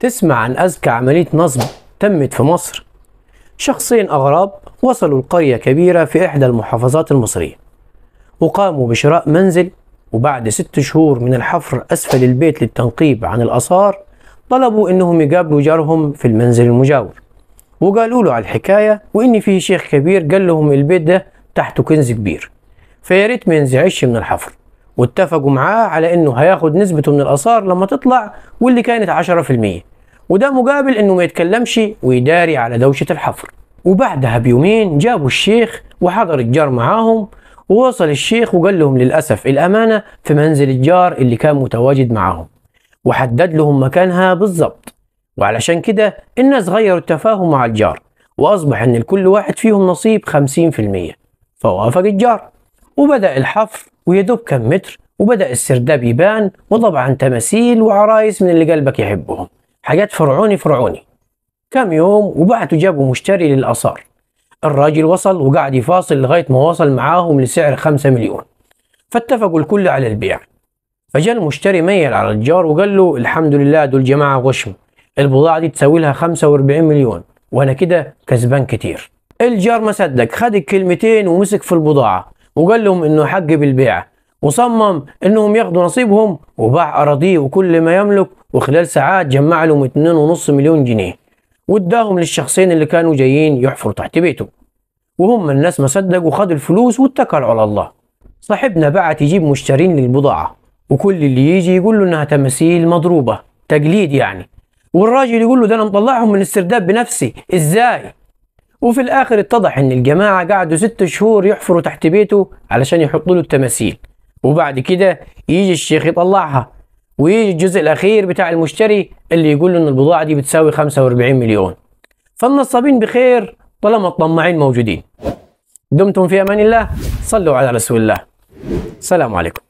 تسمع عن أذكى عملية نصب تمت في مصر شخصين أغراب وصلوا لقرية كبيرة في إحدى المحافظات المصرية وقاموا بشراء منزل وبعد ست شهور من الحفر أسفل البيت للتنقيب عن الآثار طلبوا إنهم يقابلوا جارهم في المنزل المجاور وقالوا له على الحكاية وإن فيه شيخ كبير قال لهم البيت ده تحته كنز كبير فياريت ما ينزعش من الحفر واتفقوا معاه على إنه هياخد نسبته من الآثار لما تطلع واللي كانت عشرة في المية وده مقابل انه ما يتكلمش ويداري على دوشة الحفر وبعدها بيومين جابوا الشيخ وحضر الجار معاهم ووصل الشيخ وقال لهم للأسف الأمانة في منزل الجار اللي كان متواجد معاهم وحدد لهم مكانها بالظبط وعلشان كده الناس غيروا التفاهم مع الجار وأصبح إن لكل واحد فيهم نصيب 50% فوافق الجار وبدأ الحفر ويدوب كم متر وبدأ السرداب يبان وطبعا تماثيل وعرايس من اللي قلبك يحبهم حاجات فرعوني فرعوني كام يوم وبعتوا جابوا مشتري للآثار الراجل وصل وقعد يفاصل لغاية ما وصل معاهم لسعر خمسة مليون فاتفقوا الكل على البيع فجاء المشتري ميل على الجار وقال له الحمد لله دول جماعة غشم البضاعة دي تسوي لها 45 مليون وأنا كده كسبان كتير الجار ما صدق خد الكلمتين ومسك في البضاعة وقال لهم إنه حق بالبيع وصمم إنهم ياخدوا نصيبهم وباع أراضيه وكل ما يملك وخلال ساعات جمع لهم 2.5 مليون جنيه واداهم للشخصين اللي كانوا جايين يحفروا تحت بيته وهم الناس ما صدقوا خدوا الفلوس واتكلوا على الله صاحبنا بعت يجيب مشترين للبضاعة وكل اللي يجي يقول له انها تماثيل مضروبة تقليد يعني والراجل يقول له ده انا مطلعهم من السرداب بنفسي ازاي وفي الاخر اتضح ان الجماعة قعدوا ست شهور يحفروا تحت بيته علشان يحطوا له التماثيل وبعد كده يجي الشيخ يطلعها ويجي الجزء الاخير بتاع المشتري اللي يقول له ان البضاعه دي بتساوي 45 مليون فالنصابين بخير طالما الطماعين موجودين دمتم في امان الله صلوا على رسول الله السلام عليكم